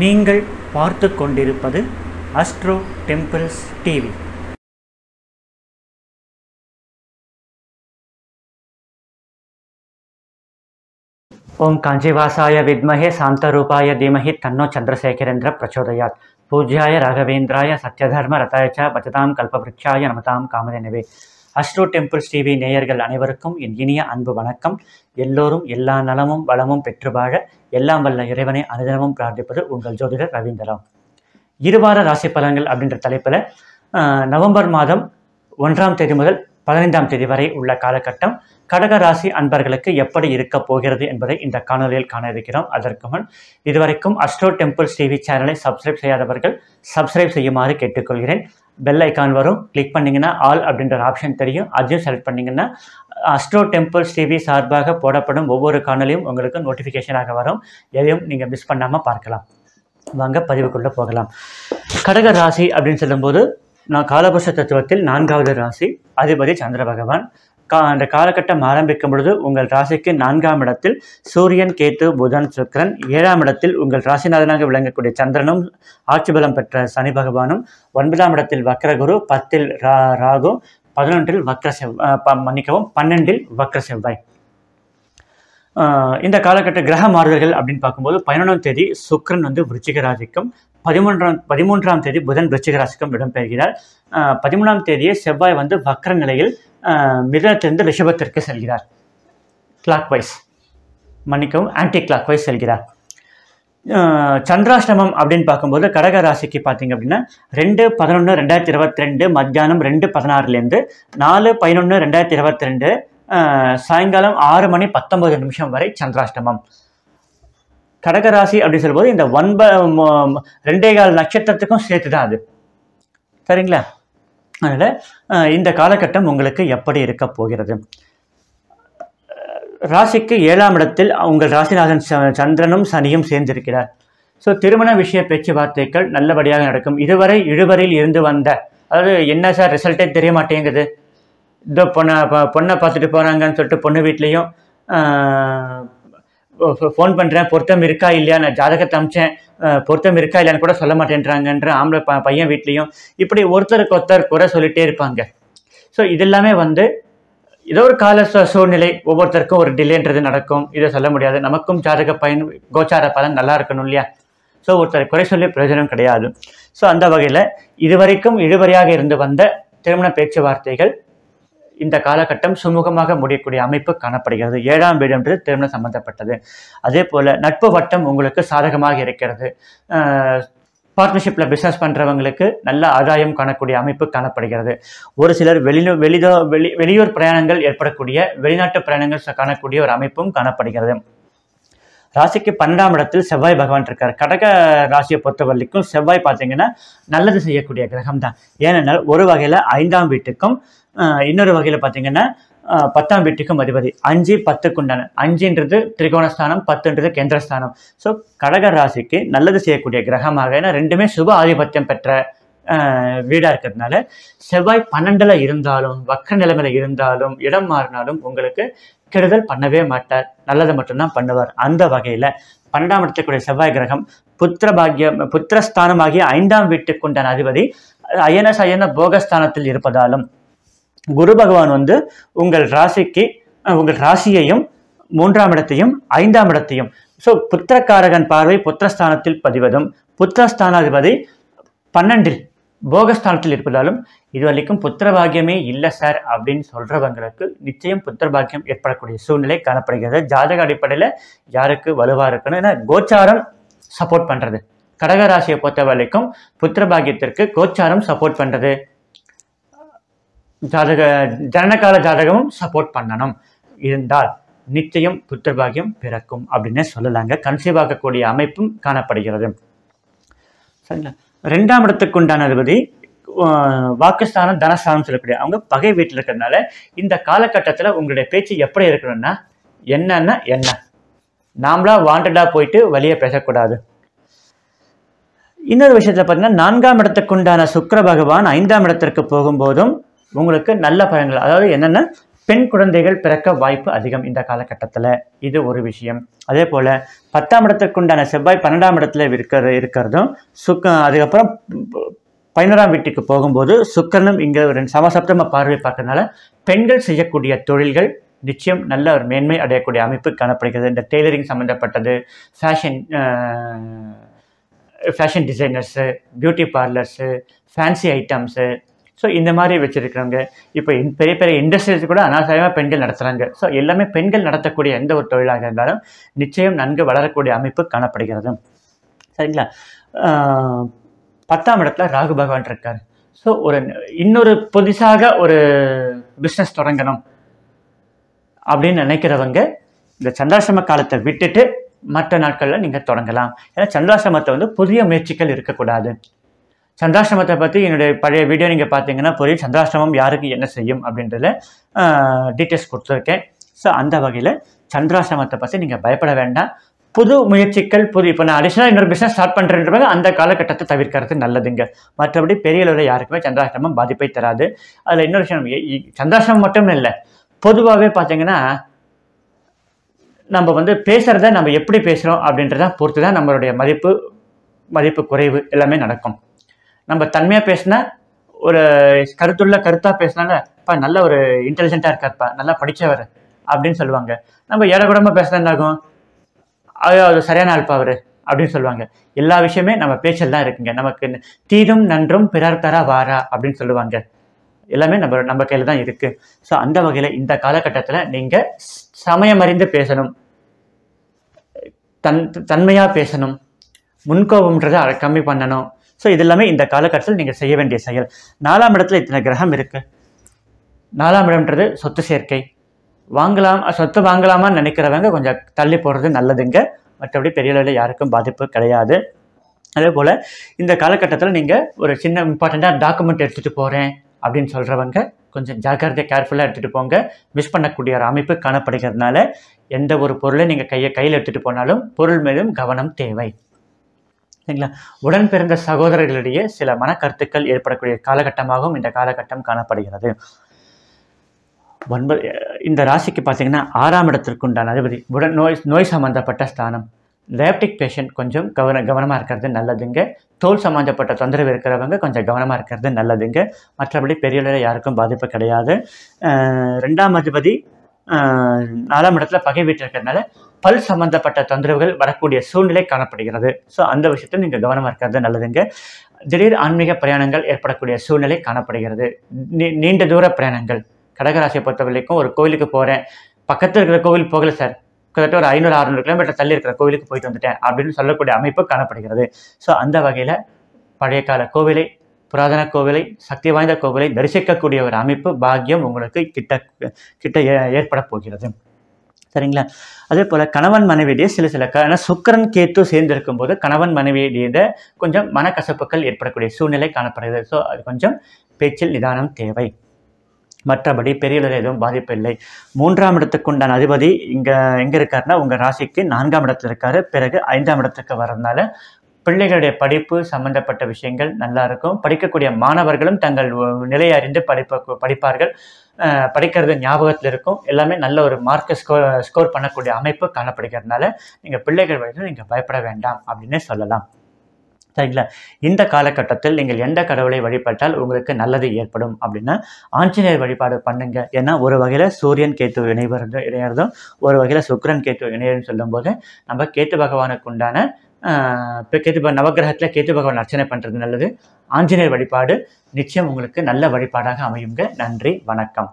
நீங்கள் பார்த்து கொண்டிருப்பது அஸ்ட்ரோ டெம்பிள்ஸ் டிவி ஓம் காஞ்சிவாசாய வித்மகே சாந்தரூபாய தீமஹி தன்னோ சந்திரசேகரேந்திர பிரச்சோதயாத் பூஜ்யாய ராகவேந்திராய சத்யதர்ம ரதாய பஜதாம் கல்பவருட்சாய நமதாம் காமதேனவே அஸ்ரோ டெம்பிள்ஸ் டிவி நேயர்கள் அனைவருக்கும் என் இனிய அன்பு வணக்கம் எல்லோரும் எல்லா நலமும் வளமும் பெற்று வாழ எல்லாம் வல்ல இறைவனை அனுதினமும் பிரார்த்திப்பது உங்கள் ஜோதிடர் ரவீந்திரம் இருவார ராசி பலன்கள் அப்படின்ற தலைப்பில் நவம்பர் மாதம் ஒன்றாம் தேதி முதல் பதினைந்தாம் தேதி வரை உள்ள காலகட்டம் கடக ராசி அன்பர்களுக்கு எப்படி இருக்க போகிறது என்பதை இந்த காணொலியில் காண இருக்கிறோம் அதற்கு முன் இதுவரைக்கும் அஸ்ட்ரோ டெம்பிள்ஸ் டிவி சேனலை சப்ஸ்கிரைப் செய்யாதவர்கள் சப்ஸ்கிரைப் செய்யுமாறு கேட்டுக்கொள்கிறேன் பெல் ஐக்கான் வரும் கிளிக் பண்ணிங்கன்னா ஆல் அப்படின்ற ஒரு ஆப்ஷன் தெரியும் அதையும் செலக்ட் பண்ணிங்கன்னா அஸ்ட்ரோ டெம்பிள்ஸ் டிவி சார்பாக போடப்படும் ஒவ்வொரு காணொலியும் உங்களுக்கு நோட்டிஃபிகேஷனாக வரும் எதையும் நீங்கள் மிஸ் பண்ணாமல் பார்க்கலாம் வாங்க பதிவுக்குள்ளே போகலாம் கடக ராசி அப்படின்னு சொல்லும்போது நான் காலபுஷ தத்துவத்தில் நான்காவது ராசி அதிபதி சந்திர பகவான் கா அந்த காலகட்டம் ஆரம்பிக்கும் பொழுது உங்கள் ராசிக்கு நான்காம் இடத்தில் சூரியன் கேத்து புதன் சுக்கரன் ஏழாம் இடத்தில் உங்கள் ராசிநாதனாக விளங்கக்கூடிய சந்திரனும் ஆட்சி பலம் பெற்ற சனி பகவானும் ஒன்பதாம் இடத்தில் வக்ரகுரு பத்தில் ரா ராகு பதினொன்றில் வக்ர செவ்வாய் மன்னிக்கவும் பன்னெண்டில் வக்ர செவ்வாய் இந்த காலகட்ட கிரக மாறுதல்கள் அப்படின்னு பார்க்கும்போது பதினொன்றாம் தேதி சுக்ரன் வந்து விருச்சிக ராசிக்கும் பதிமூன்றாம் பதிமூன்றாம் தேதி புதன் விருச்சிக ராசிக்கும் இடம்பெறுகிறார் பதிமூணாம் தேதியே செவ்வாய் வந்து வக்ர நிலையில் மிதனத்திலிருந்து ரிஷபத்திற்கு செல்கிறார் கிளாக் வைஸ் மன்னிக்கவும் ஆன்டி கிளாக் வைஸ் செல்கிறார் சந்திராஷ்டமம் அப்படின்னு பார்க்கும்போது கடக ராசிக்கு பார்த்தீங்க அப்படின்னா ரெண்டு பதினொன்று ரெண்டாயிரத்தி இருபத்தி ரெண்டு மத்தியானம் ரெண்டு பதினாறுலேருந்து நாலு பதினொன்று ரெண்டாயிரத்தி இருபத்தி ரெண்டு சாயங்காலம் ஆறு மணி பத்தொம்பது நிமிஷம் வரை சந்திராஷ்டமம் கடகராசி அப்படின்னு சொல்லும்போது இந்த ஒன்ப ரெண்டே கால் நட்சத்திரத்துக்கும் சேர்த்து தான் அது சரிங்களா அதனால் இந்த காலகட்டம் உங்களுக்கு எப்படி இருக்க போகிறது ராசிக்கு ஏழாம் இடத்தில் உங்கள் ராசிநாதன் சந்திரனும் சனியும் சேர்ந்திருக்கிறார் ஸோ திருமண விஷய பேச்சுவார்த்தைகள் நல்லபடியாக நடக்கும் இதுவரை இழுவரையில் இருந்து வந்த அதாவது என்ன சார் ரிசல்ட்டே தெரிய மாட்டேங்குது இதோ பொண்ணை பொண்ணை பார்த்துட்டு போகிறாங்கன்னு சொல்லிட்டு பொண்ணு வீட்லேயும் ஃபோன் பண்ணுறேன் பொருத்தம் இருக்கா இல்லையா நான் ஜாதகத்தை அமிச்சேன் பொருத்தம் இருக்கா இல்லையான்னு கூட சொல்ல மாட்டேன்றாங்கன்ற ஆம்பளை ப பையன் வீட்லேயும் இப்படி ஒருத்தருக்கு ஒருத்தர் குறை சொல்லிகிட்டே இருப்பாங்க ஸோ இதெல்லாமே வந்து ஏதோ ஒரு கால சூழ்நிலை ஒவ்வொருத்தருக்கும் ஒரு டிலேன்றது நடக்கும் இதை சொல்ல முடியாது நமக்கும் ஜாதக பயன் கோச்சார பலன் நல்லா இருக்கணும் இல்லையா ஸோ ஒருத்தர் குறை சொல்லி பிரயோஜனம் கிடையாது ஸோ அந்த வகையில் இதுவரைக்கும் இழுவரையாக இருந்து வந்த திருமண பேச்சுவார்த்தைகள் இந்த காலகட்டம் சுமூகமாக முடியக்கூடிய அமைப்பு காணப்படுகிறது ஏழாம் வீடு என்று திருமணம் சம்பந்தப்பட்டது அதே போல நட்பு வட்டம் உங்களுக்கு சாதகமாக இருக்கிறது பார்ட்னர்ஷிப்பில் பிஸ்னஸ் பண்ணுறவங்களுக்கு நல்ல ஆதாயம் காணக்கூடிய அமைப்பு காணப்படுகிறது ஒரு சிலர் வெளியூ வெளிதோ வெளி வெளியூர் பிரயாணங்கள் ஏற்படக்கூடிய வெளிநாட்டு பிரயாணங்கள் காணக்கூடிய ஒரு அமைப்பும் காணப்படுகிறது ராசிக்கு பன்னெண்டாம் இடத்தில் செவ்வாய் பகவான் இருக்கார் கடக ராசியை பொறுத்தவரைக்கும் செவ்வாய் பார்த்தீங்கன்னா நல்லது செய்யக்கூடிய கிரகம் தான் ஏனென்றால் ஒரு வகையில் ஐந்தாம் வீட்டுக்கும் இன்னொரு வகையில் பார்த்தீங்கன்னா பத்தாம் வீட்டுக்கும் அதிபதி அஞ்சு பத்துக்குண்டான அஞ்சுன்றது திரிகோணஸ்தானம் பத்துன்றது கேந்திரஸ்தானம் ஸோ கடக ராசிக்கு நல்லது செய்யக்கூடிய கிரகமாக ஏன்னா ரெண்டுமே சுப ஆதிபத்தியம் பெற்ற வீடாக இருக்கிறதுனால செவ்வாய் பன்னெண்டில் இருந்தாலும் வக்க நிலைமையில் இருந்தாலும் இடம் மாறினாலும் உங்களுக்கு கெடுதல் பண்ணவே மாட்டார் நல்லதை மட்டும்தான் பண்ணுவார் அந்த வகையில் பன்னெண்டாம் இடத்துக்குரிய செவ்வாய் கிரகம் புத்திர பாக்யம் புத்திரஸ்தானமாகிய ஐந்தாம் வீட்டுக்குண்டான அதிபதி அயன சயன போகஸ்தானத்தில் இருப்பதாலும் குரு பகவான் வந்து உங்கள் ராசிக்கு உங்கள் ராசியையும் மூன்றாம் இடத்தையும் ஐந்தாம் இடத்தையும் ஸோ புத்திரக்காரகன் பார்வை புத்திரஸ்தானத்தில் பதிவதும் புத்திரஸ்தானாதிபதி பன்னெண்டில் போகஸ்தானத்தில் இருப்பதாலும் இதுவரைக்கும் புத்திரபாகியமே இல்லை சார் அப்படின்னு சொல்கிறவங்களுக்கு நிச்சயம் புத்திரபாகியம் ஏற்படக்கூடிய சூழ்நிலை காணப்படுகிறது ஜாதக அடிப்படையில் யாருக்கு வலுவாக இருக்கணும் ஏன்னா கோச்சாரம் சப்போர்ட் பண்ணுறது கடகராசியை பொறுத்த வரைக்கும் புத்திரபாகியத்திற்கு கோச்சாரம் சப்போர்ட் பண்ணுறது ஜாதக ஜனனகால ஜாதகமும் சப்போர்ட் பண்ணணும் இருந்தால் நிச்சயம் புத்திரபாகியம் பிறக்கும் அப்படின்னு சொல்லலாங்க கன்சீவ் ஆகக்கூடிய அமைப்பும் காணப்படுகிறது சரிங்களா ரெண்டாம் இடத்துக்கு உண்டான அதிபதி வாக்குஸ்தானம் தனஸ்தானம் சொல்லக்கூடிய அவங்க பகை வீட்டில் இருக்கிறதுனால இந்த காலகட்டத்தில் உங்களுடைய பேச்சு எப்படி இருக்கணும்னா என்னன்னா என்ன நாமளா வாண்டடாக போயிட்டு வழியை பேசக்கூடாது இன்னொரு விஷயத்தில் பார்த்தீங்கன்னா நான்காம் இடத்துக்குண்டான சுக்கர பகவான் ஐந்தாம் இடத்திற்கு போகும்போதும் உங்களுக்கு நல்ல பயன்கள் அதாவது என்னென்ன பெண் குழந்தைகள் பிறக்க வாய்ப்பு அதிகம் இந்த காலகட்டத்தில் இது ஒரு விஷயம் அதே போல் பத்தாம் இடத்திற்குண்டான செவ்வாய் பன்னெண்டாம் இடத்துல இருக்கிற இருக்கிறதும் சுக்க அதுக்கப்புறம் பதினோராம் வீட்டுக்கு போகும்போது சுக்கரனும் இங்கே ஒரு சமசப்தம பார்வை பார்க்கறதுனால பெண்கள் செய்யக்கூடிய தொழில்கள் நிச்சயம் நல்ல ஒரு மேன்மை அடையக்கூடிய அமைப்பு காணப்படுகிறது இந்த டெய்லரிங் சம்மந்தப்பட்டது fashion fashion designers beauty parlours fancy items so இந்த மாதிரி வச்சுருக்கிறவங்க இப்போ பெரிய பெரிய இண்டஸ்ட்ரீஸ் கூட அனாவசியமாக பெண்கள் நடத்துகிறாங்க ஸோ எல்லாமே பெண்கள் நடத்தக்கூடிய எந்த ஒரு தொழிலாக இருந்தாலும் நிச்சயம் நன்கு வளரக்கூடிய அமைப்பு காணப்படுகிறது சரிங்களா பத்தாம் இடத்துல ராகு பகவான் இருக்கார் ஸோ ஒரு இன்னொரு புதுசாக ஒரு பிஸ்னஸ் தொடங்கணும் அப்படின்னு நினைக்கிறவங்க இந்த சந்திராசிரம காலத்தை விட்டுட்டு மற்ற நாட்களில் நீங்கள் தொடங்கலாம் ஏன்னா சந்திராசிரமத்தை வந்து புதிய முயற்சிகள் இருக்கக்கூடாது சந்திராஷ்டிரமத்தை பற்றி என்னுடைய பழைய வீடியோ நீங்கள் பார்த்தீங்கன்னா புரியும் சந்திராஷ்டிரமம் யாருக்கு என்ன செய்யும் அப்படின்றத டீட்டெயில்ஸ் கொடுத்துருக்கேன் ஸோ அந்த வகையில் சந்திராஷ்டிரமத்தை பற்றி நீங்கள் பயப்பட வேண்டாம் புது முயற்சிகள் புது இப்போ நான் அடிஷனல் இன்னொரு பிஸ்னஸ் ஸ்டார்ட் பண்ணுறேன்றது அந்த காலகட்டத்தை தவிர்க்கிறது நல்லதுங்க மற்றபடி பெரிய அளவில் யாருக்குமே சந்திராஷ்டிரமம் பாதிப்பை தராது அதில் இன்னொரு விஷயம் சந்திராசிரமம் மட்டும் இல்லை பொதுவாகவே பார்த்தீங்கன்னா நம்ம வந்து பேசுகிறத நம்ம எப்படி பேசுகிறோம் அப்படின்றத பொறுத்து தான் நம்மளுடைய மதிப்பு மதிப்பு குறைவு எல்லாமே நடக்கும் நம்ம தன்மையாக பேசினா ஒரு கருத்துள்ள கருத்தாக பேசினால இப்போ நல்ல ஒரு இன்டெலிஜென்ட்டாக இருக்கார்ப்பா நல்லா படித்தவர் அப்படின்னு சொல்லுவாங்க நம்ம ஏடகுடமாக பேசினா என்னாகும் அது சரியான ஆள்பா அவர் அப்படின்னு சொல்லுவாங்க எல்லா விஷயமே நம்ம பேச்சல் தான் இருக்குங்க நமக்கு தீதும் நன்றும் பிறர் தரா வாரா அப்படின்னு சொல்லுவாங்க எல்லாமே நம்ம நம்ம கையில் தான் இருக்குது ஸோ அந்த வகையில் இந்த காலகட்டத்தில் நீங்கள் சமயம் அறிந்து பேசணும் தன் தன்மையாக பேசணும் முன்கோபம்ன்றதை கம்மி பண்ணணும் ஸோ இது எல்லாமே இந்த காலகட்டத்தில் நீங்கள் செய்ய வேண்டிய செயல் நாலாம் இடத்துல இத்தனை கிரகம் இருக்குது நாலாம் இடம்ன்றது சொத்து சேர்க்கை வாங்கலாம் சொத்து வாங்கலாமான்னு நினைக்கிறவங்க கொஞ்சம் தள்ளி போடுறது நல்லதுங்க மற்றபடி பெரிய அளவில் யாருக்கும் பாதிப்பு கிடையாது அதே போல் இந்த காலகட்டத்தில் நீங்கள் ஒரு சின்ன இம்பார்ட்டண்ட்டாக டாக்குமெண்ட் எடுத்துகிட்டு போகிறேன் அப்படின்னு சொல்கிறவங்க கொஞ்சம் ஜாக்கிரதையாக கேர்ஃபுல்லாக எடுத்துகிட்டு போங்க மிஸ் பண்ணக்கூடிய ஒரு அமைப்பு காணப்படுகிறதுனால எந்த ஒரு பொருளை நீங்கள் கையை கையில் எடுத்துகிட்டு போனாலும் பொருள் மேலும் கவனம் தேவை சரிங்களா உடன் பிறந்த சகோதரர்களிடையே சில மனக்கருத்துக்கள் ஏற்படக்கூடிய காலகட்டமாகவும் இந்த காலகட்டம் காணப்படுகிறது ஒன்பது இந்த ராசிக்கு பார்த்தீங்கன்னா ஆறாம் இடத்திற்குண்டான அதிபதி உடன் நோய் நோய் சம்மந்தப்பட்ட ஸ்தானம் லேப்டிக் பேஷண்ட் கொஞ்சம் கவன கவனமாக இருக்கிறது நல்லதுங்க தோல் சம்மந்தப்பட்ட தொந்தரவு இருக்கிறவங்க கொஞ்சம் கவனமாக இருக்கிறது நல்லதுங்க மற்றபடி பெரியவர்கள யாருக்கும் பாதிப்பு கிடையாது ரெண்டாம் அதிபதி நாலாம் இடத்துல பகை வீட்டில் இருக்கிறதுனால பல் சம்பந்தப்பட்ட தொந்தரவுகள் வரக்கூடிய சூழ்நிலை காணப்படுகிறது ஸோ அந்த விஷயத்தில் நீங்கள் கவனமாக இருக்கிறது நல்லதுங்க திடீர் ஆன்மீக பிரயாணங்கள் ஏற்படக்கூடிய சூழ்நிலை காணப்படுகிறது நீண்ட தூர பிரயாணங்கள் கடகராசியை பொறுத்த வரைக்கும் ஒரு கோவிலுக்கு போகிறேன் பக்கத்தில் இருக்கிற கோவில் போகல சார் கிட்டத்தட்ட ஒரு ஐநூறு அறுநூறு கிலோமீட்டர் தள்ளி இருக்கிற கோவிலுக்கு போயிட்டு வந்துட்டேன் அப்படின்னு சொல்லக்கூடிய அமைப்பு காணப்படுகிறது ஸோ அந்த வகையில் பழைய கால கோவிலை புராதன கோவிலை சக்தி வாய்ந்த கோவிலை தரிசிக்கக்கூடிய ஒரு அமைப்பு பாக்கியம் உங்களுக்கு கிட்ட கிட்ட ஏற்பட போகிறது சரிங்களா அதே போல் கணவன் மனைவியிடையே சில சில ஏன்னா சுக்கரன் கேத்து சேர்ந்திருக்கும் போது கணவன் மனைவியிடையே கொஞ்சம் மனக்கசப்புகள் ஏற்படக்கூடிய சூழ்நிலை காணப்படுகிறது ஸோ அது கொஞ்சம் பேச்சில் நிதானம் தேவை மற்றபடி பெரியளவில் எதுவும் பாதிப்பு இல்லை மூன்றாம் இடத்துக்கு உண்டான அதிபதி இங்கே எங்கே இருக்காருன்னா உங்கள் ராசிக்கு நான்காம் இடத்துல இருக்காரு பிறகு ஐந்தாம் இடத்துக்கு வரதுனால பிள்ளைகளுடைய படிப்பு சம்பந்தப்பட்ட விஷயங்கள் நல்லா இருக்கும் படிக்கக்கூடிய மாணவர்களும் தங்கள் நிலையை அறிந்து படிப்ப படிப்பார்கள் படிக்கிறது ஞாபகத்தில் இருக்கும் எல்லாமே நல்ல ஒரு மார்க்கை ஸ்கோர் ஸ்கோர் பண்ணக்கூடிய அமைப்பு காணப்படுகிறதுனால நீங்கள் பிள்ளைகள் வயதில் நீங்கள் பயப்பட வேண்டாம் அப்படின்னே சொல்லலாம் சரிங்களா இந்த காலகட்டத்தில் நீங்கள் எந்த கடவுளை வழிபட்டால் உங்களுக்கு நல்லது ஏற்படும் அப்படின்னா ஆஞ்சநேயர் வழிபாடு பண்ணுங்க ஏன்னா ஒரு வகையில் சூரியன் கேத்து இணைவர் இணையறதும் ஒரு வகையில் சுக்கரன் கேத்து இணையதும் சொல்லும்போது நம்ம கேத்து பகவானுக்கு உண்டான இப்போ கேத்து நவகிரகத்தில் கேத்து பகவான் அர்ச்சனை பண்ணுறது நல்லது ஆஞ்சநேயர் வழிபாடு நிச்சயம் உங்களுக்கு நல்ல வழிபாடாக அமையுங்க நன்றி வணக்கம்